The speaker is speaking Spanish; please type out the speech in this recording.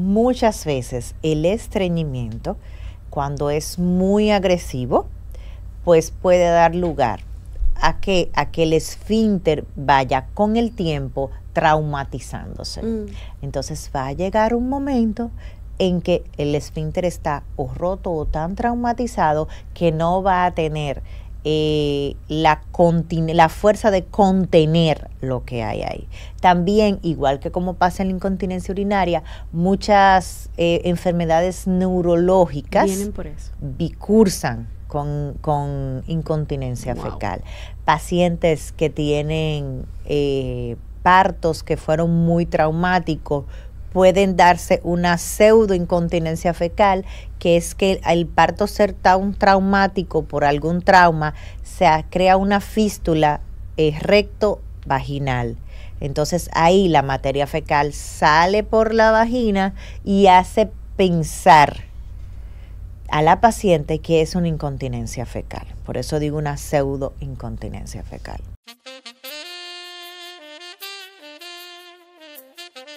muchas veces el estreñimiento, cuando es muy agresivo, pues puede dar lugar a que, el esfínter vaya con el tiempo traumatizándose. Mm. Entonces va a llegar un momento en que el esfínter está o roto o tan traumatizado que no va a tener eh, la, la fuerza de contener lo que hay ahí. También, igual que como pasa en la incontinencia urinaria, muchas eh, enfermedades neurológicas bicursan con, incontinencia fecal. Pacientes que tienen eh, partos que fueron muy traumáticos, pueden darse una pseudoincontinencia fecal, que es que el parto ser traumático por algún trauma, se crea una fístula recto vaginal. Entonces ahí la materia fecal sale por la vagina y hace pensar a la paciente que es una incontinencia fecal. Por eso digo una pseudoincontinencia fecal.